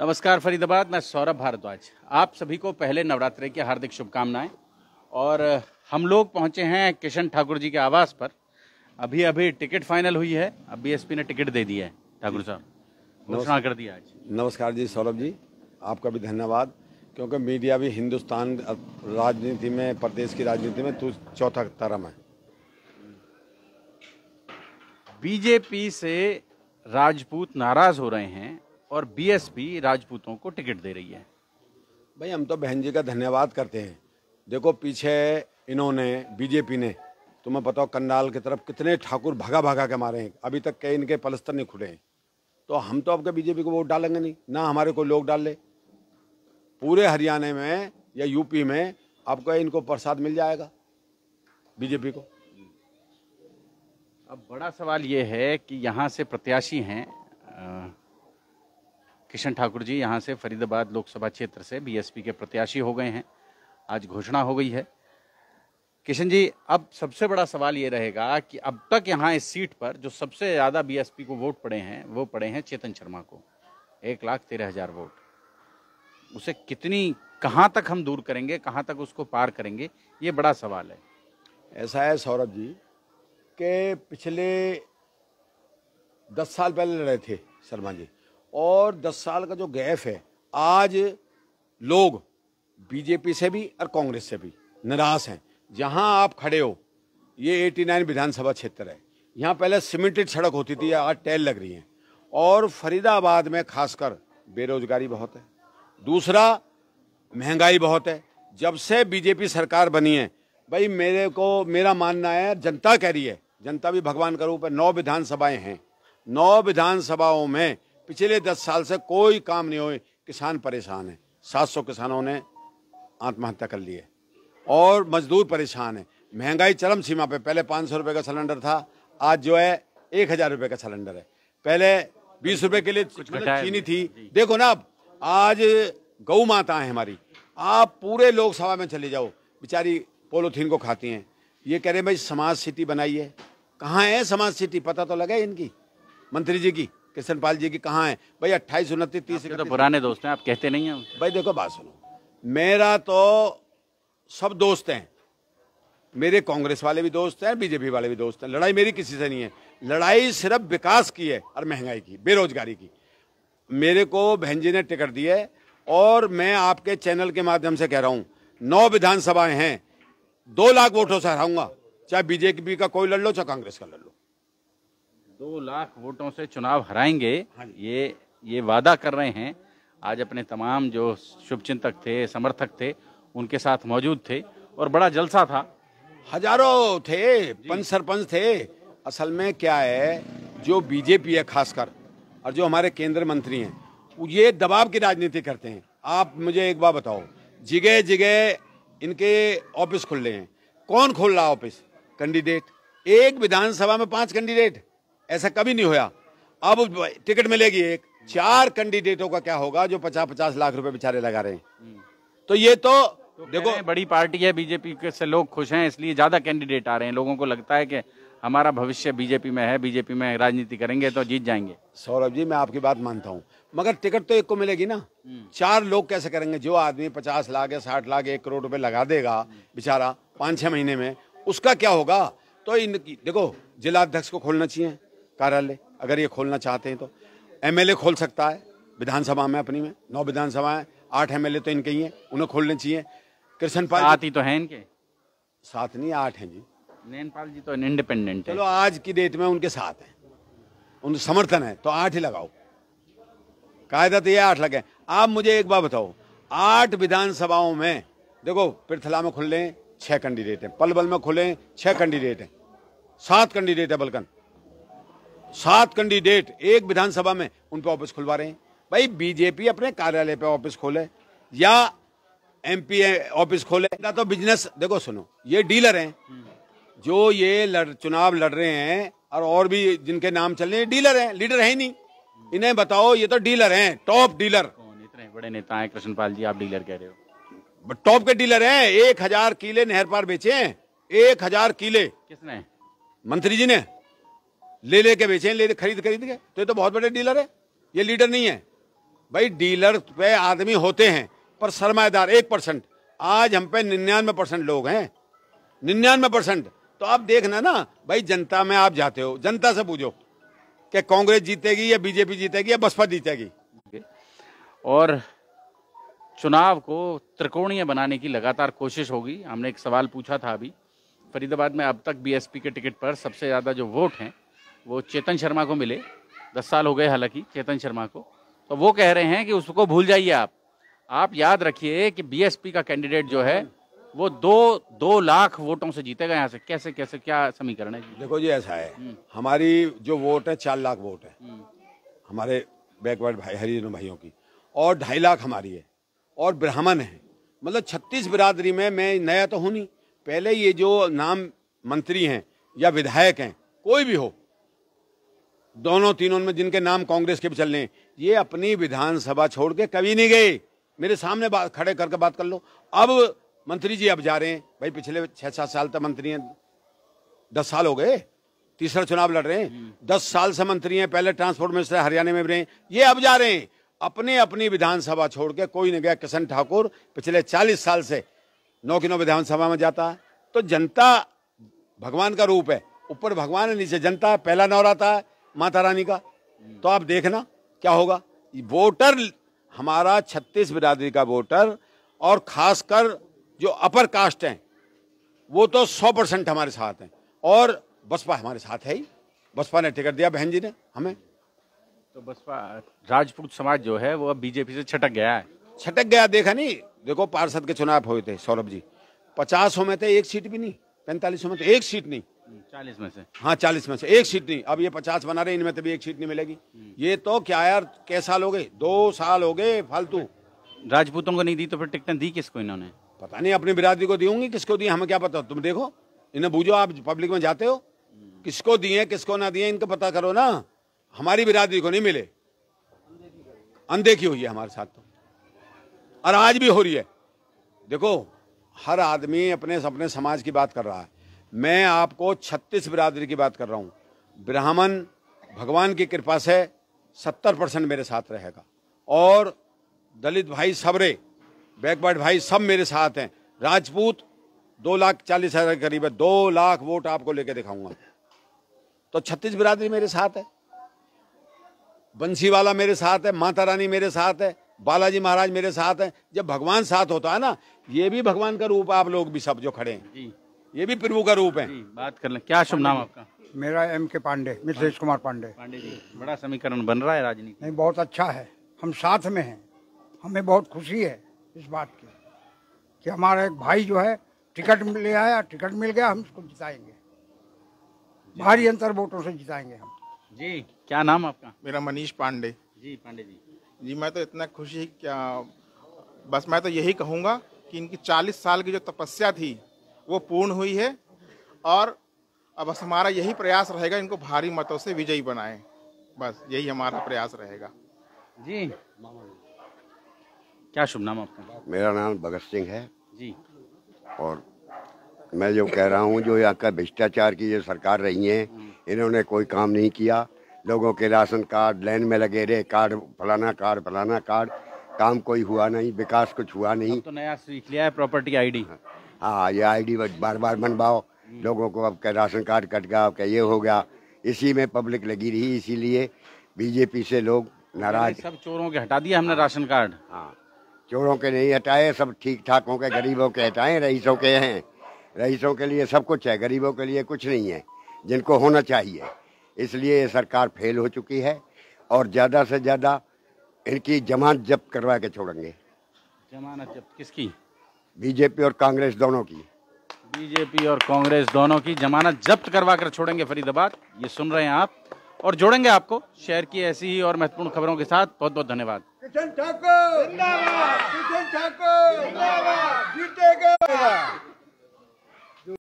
नमस्कार फरीदाबाद मैं सौरभ भारद्वाज आप सभी को पहले नवरात्रि की हार्दिक शुभकामनाएं और हम लोग पहुंचे हैं किशन ठाकुर जी के आवास पर अभी अभी टिकट फाइनल हुई है अब बीएसपी ने टिकट दे दी है ठाकुर साहब घोषणा कर दिया आज नमस्कार जी सौरभ जी आपका भी धन्यवाद क्योंकि मीडिया भी हिंदुस्तान राजनीति में प्रदेश की राजनीति में तो चौथा तरम है बीजेपी से राजपूत नाराज हो रहे हैं और बीएसपी राजपूतों को टिकट दे रही है भाई हम तो बहन जी का धन्यवाद करते हैं देखो पीछे इन्होंने बीजेपी ने तुम्हें बताओ कंडाल की तरफ कितने ठाकुर भागा भागा के मारे हैं अभी तक के इनके पलस्तर नहीं खुले हैं तो हम तो आपके बीजेपी को वोट डालेंगे नहीं ना हमारे कोई लोग डाल ले पूरे हरियाणा में या यूपी में आपको इनको प्रसाद मिल जाएगा बीजेपी को अब बड़ा सवाल ये है कि यहाँ से प्रत्याशी हैं किशन ठाकुर जी यहाँ से फरीदाबाद लोकसभा क्षेत्र से बीएसपी के प्रत्याशी हो गए हैं आज घोषणा हो गई है किशन जी अब सबसे बड़ा सवाल ये रहेगा कि अब तक यहाँ इस सीट पर जो सबसे ज़्यादा बीएसपी को वोट पड़े हैं वो पड़े हैं चेतन शर्मा को एक लाख तेरह हज़ार वोट उसे कितनी कहाँ तक हम दूर करेंगे कहाँ तक उसको पार करेंगे ये बड़ा सवाल है ऐसा है सौरभ जी के पिछले दस साल पहले लड़े थे शर्मा जी और दस साल का जो गैप है आज लोग बीजेपी से भी और कांग्रेस से भी नाराज हैं जहां आप खड़े हो ये 89 विधानसभा क्षेत्र है यहाँ पहले सीमेंटेड सड़क होती थी आज टैल लग रही हैं और फरीदाबाद में खासकर बेरोजगारी बहुत है दूसरा महंगाई बहुत है जब से बीजेपी सरकार बनी है भाई मेरे को मेरा मानना है जनता कह रही है जनता भी भगवान का रूप है नौ विधानसभाएं हैं नौ विधानसभाओं में पिछले दस साल से कोई काम नहीं हुए किसान परेशान है सात सौ किसानों ने आत्महत्या कर ली है और मजदूर परेशान है महंगाई चरम सीमा पे पहले पाँच सौ रुपये का सिलेंडर था आज जो है एक हज़ार रुपये का सिलेंडर है पहले बीस रुपए के लिए मतलब चीनी थी देखो ना आप आज गौ माता है हमारी आप पूरे लोकसभा में चले जाओ बेचारी पोलोथीन को खाती हैं ये कह रहे भाई समाज सिटी बनाई है कहाँ है समाज सिटी पता तो लगे इनकी मंत्री जी की किशन पाल जी की कहाँ है भाई अट्ठाईस उनतीस तीस तो पुराने दोस्त हैं आप कहते नहीं हैं भाई देखो बात सुनो मेरा तो सब दोस्त हैं मेरे कांग्रेस वाले भी दोस्त हैं बीजेपी वाले भी दोस्त हैं लड़ाई मेरी किसी से नहीं है लड़ाई सिर्फ विकास की है और महंगाई की बेरोजगारी की मेरे को बहन जी ने टिकट दी है और मैं आपके चैनल के माध्यम से कह रहा हूँ नौ विधानसभाएं हैं दो लाख वोटों से हराऊंगा चाहे बीजेपी का कोई लड़ लो चाहे कांग्रेस का लड़ लो दो लाख वोटों से चुनाव हराएंगे हाँ ये ये वादा कर रहे हैं आज अपने तमाम जो शुभचिंतक थे समर्थक थे उनके साथ मौजूद थे और बड़ा जलसा था हजारों थे पंच सरपंच थे असल में क्या है जो बीजेपी है खासकर और जो हमारे केंद्र मंत्री हैं ये दबाव की राजनीति करते हैं आप मुझे एक बार बताओ जिगे जिगे इनके ऑफिस खुल रहे हैं कौन खोल रहा ऑफिस कैंडिडेट एक विधानसभा में पांच कैंडिडेट ऐसा कभी नहीं होया अब टिकट मिलेगी एक चार कैंडिडेटों का क्या होगा जो पचास पचास लाख रुपए बेचारे लगा रहे हैं तो ये तो, तो देखो बड़ी पार्टी है बीजेपी के से लोग खुश हैं इसलिए ज्यादा कैंडिडेट आ रहे हैं लोगों को लगता है कि हमारा भविष्य बीजेपी में है बीजेपी में राजनीति करेंगे तो जीत जाएंगे सौरभ जी मैं आपकी बात मानता हूँ मगर टिकट तो एक को मिलेगी ना हम्म। चार लोग कैसे करेंगे जो आदमी पचास लाख या साठ लाख एक करोड़ रुपए लगा देगा बेचारा पाँच छह महीने में उसका क्या होगा तो इनकी देखो जिला अध्यक्ष को खोलना चाहिए कार्यालय अगर ये खोलना चाहते हैं तो एमएलए खोल सकता है विधानसभा में अपनी में नौ विधानसभाएं आठ एमएलए तो इनके ही हैं उन्हें खोलने चाहिए कृष्ण पाल सात ही तो हैं इनके सात नहीं आठ हैं जी नैनपाल जी तो इंडिपेंडेंट चलो आज की डेट में उनके साथ हैं उनका समर्थन है तो आठ ही लगाओ कायदा तो ये आठ लगे आप मुझे एक बार बताओ आठ विधानसभाओं में देखो पिरथला में खुल रहे छह कैंडिडेट हैं पलबल में खुले छह कैंडिडेट हैं सात कैंडिडेट है बलकन सात कैंडिडेट एक विधानसभा में उन पर ऑफिस खुलवा रहे हैं भाई बीजेपी अपने कार्यालय पे ऑफिस खोले या एमपी ऑफिस खोले ना तो बिजनेस देखो सुनो ये डीलर हैं जो ये लड़, चुनाव लड़ रहे हैं और और भी जिनके नाम चल रहे हैं डीलर हैं लीडर है ही नहीं इन्हें बताओ ये तो डीलर हैं टॉप डीलर इतने बड़े नेता हैं कृष्णपाल जी आप डीलर कह रहे हो टॉप के डीलर हैं एक हजार किले नहर पार बेचे हैं एक हजार किले किसने मंत्री जी ने ले लेके बेचे ले खरीद खरीद के तो ये तो बहुत बड़े डीलर है ये लीडर नहीं है भाई डीलर पे आदमी होते हैं पर सरमादार एक परसेंट आज हम पे निन्यानवे परसेंट लोग हैं निन्यानवे परसेंट तो आप देखना ना भाई जनता में आप जाते हो जनता से पूछो कि कांग्रेस जीतेगी या बीजेपी जीतेगी या बसपा जीतेगी और चुनाव को त्रिकोणीय बनाने की लगातार कोशिश होगी हमने एक सवाल पूछा था अभी फरीदाबाद में अब तक बीएसपी के टिकट पर सबसे ज़्यादा जो वोट हैं वो चेतन शर्मा को मिले दस साल हो गए हालांकि चेतन शर्मा को तो वो कह रहे हैं कि उसको भूल जाइए आप आप याद रखिए कि बीएसपी का कैंडिडेट जो है वो दो दो लाख वोटों से जीतेगा यहाँ से कैसे कैसे क्या समीकरण है देखो जी ऐसा है हम्म। हमारी जो वोट है चार लाख वोट है हम्म। हमारे बैकवर्ड भाई हरिजन भाइयों की और ढाई लाख हमारी है और ब्राह्मण है मतलब छत्तीस बिरादरी में मैं नया तो हूँ नहीं पहले ये जो नाम मंत्री हैं या विधायक हैं कोई भी हो दोनों तीनों में जिनके नाम कांग्रेस के भी चल रहे हैं ये अपनी विधानसभा छोड़ के कभी नहीं गए मेरे सामने खड़े करके बात कर लो अब मंत्री जी अब जा रहे हैं भाई पिछले छह सात साल तक मंत्री हैं दस साल हो गए तीसरा चुनाव लड़ रहे हैं हम्म। दस साल से मंत्री हैं पहले ट्रांसपोर्ट मिनिस्टर हरियाणा में भी रहे ये अब जा रहे हैं अपने अपनी विधानसभा छोड़ के कोई नहीं गया किशन ठाकुर पिछले चालीस साल से नौ की नौ विधानसभा में जाता तो जनता भगवान का रूप है ऊपर भगवान है नीचे जनता पहला नौरा है माता रानी का तो आप देखना क्या होगा वोटर हमारा छत्तीस बिरादरी का वोटर और खासकर जो अपर कास्ट हैं वो तो सौ परसेंट हमारे साथ हैं और बसपा हमारे साथ है ही बसपा ने टिकट दिया बहन जी ने हमें तो बसपा राजपूत समाज जो है वो अब बीजेपी से छटक गया है छटक गया देखा नहीं देखो पार्षद के चुनाव हुए थे सौरभ जी पचासों में थे एक सीट भी नहीं पैंतालीसों में तो एक सीट नहीं चालीस में से हाँ चालीस में से एक सीट नहीं अब ये पचास बना रहे इनमें तभी तो एक सीट नहीं मिलेगी हम्म। ये तो क्या यार कैसा लोगे दो साल हो गए फालतू राजपूतों को नहीं दी तो फिर टिकटें दी किसको इन्होंने पता नहीं अपनी बिरादरी को दी किसको दी हमें क्या पता तुम देखो इन्हें बूझो आप पब्लिक में जाते हो हम्म। किसको दिए किसको ना दिए इनको पता करो ना हमारी बिरादरी को नहीं मिले अनदेखी हुई है हमारे साथ तो और आज भी हो रही है देखो हर आदमी अपने अपने समाज की बात कर रहा है मैं आपको छत्तीस बिरादरी की बात कर रहा हूँ ब्राह्मण भगवान की कृपा से सत्तर परसेंट मेरे साथ रहेगा और दलित भाई सबरे बैकवर्ड भाई सब मेरे साथ हैं राजपूत दो लाख चालीस हजार के करीब है दो लाख वोट आपको लेके दिखाऊंगा तो छत्तीस बिरादरी मेरे साथ है बंसीवाला मेरे साथ है माता रानी मेरे साथ है बालाजी महाराज मेरे साथ है जब भगवान साथ होता है ना ये भी भगवान का रूप आप लोग भी सब जो खड़े हैं ये भी प्रभु का रूप है बात कर ले क्या शुभ नाम आपका मेरा एम के पांडे मिथिलेश कुमार पांडे पांडे जी बड़ा समीकरण बन रहा है राजनीति नहीं बहुत अच्छा है हम साथ में हैं हमें बहुत खुशी है इस बात की कि हमारा एक भाई जो है टिकट ले आया टिकट मिल गया हम उसको जिताएंगे भारी अंतर वोटों से जिताएंगे हम जी क्या नाम आपका मेरा मनीष पांडे जी पांडे जी जी मैं तो इतना खुशी क्या बस मैं तो यही कहूँगा कि इनकी चालीस साल की जो तपस्या थी वो पूर्ण हुई है और अब हमारा यही प्रयास रहेगा इनको भारी मतों से विजयी बनाए बस यही हमारा प्रयास रहेगा जी क्या शुभ नाम आपका मेरा नाम भगत सिंह है जी और मैं जो कह रहा हूँ जो यहाँ का भ्रष्टाचार की जो सरकार रही है इन्होंने कोई काम नहीं किया लोगों के राशन कार्ड लाइन में लगे रहे कार्ड फलाना कार्ड फलाना कार्ड काम कोई हुआ नहीं विकास कुछ हुआ नहीं तो नया सीख लिया है प्रॉपर्टी आईडी हाँ। हाँ ये आईडी बार बार बनवाओ लोगों को अब क्या राशन कार्ड कट गया अब क्या ये हो गया इसी में पब्लिक लगी रही इसीलिए बीजेपी से लोग नाराज सब चोरों के हटा दिया हमने हाँ। राशन कार्ड हाँ चोरों के नहीं हटाए सब ठीक ठाक हो के गरीबों के हटाए रईसों के हैं रईसों के लिए सब कुछ है गरीबों के लिए कुछ नहीं है जिनको होना चाहिए इसलिए ये सरकार फेल हो चुकी है और ज़्यादा से ज़्यादा इनकी जमानत जब्त करवा के छोड़ेंगे जमानत जब्त किसकी बीजेपी और कांग्रेस दोनों की बीजेपी और कांग्रेस दोनों की जमानत जब्त करवा कर छोड़ेंगे फरीदाबाद ये सुन रहे हैं आप और जोड़ेंगे आपको शहर की ऐसी ही और महत्वपूर्ण खबरों के साथ बहुत बहुत धन्यवाद किशन ठाकुर जीतेगा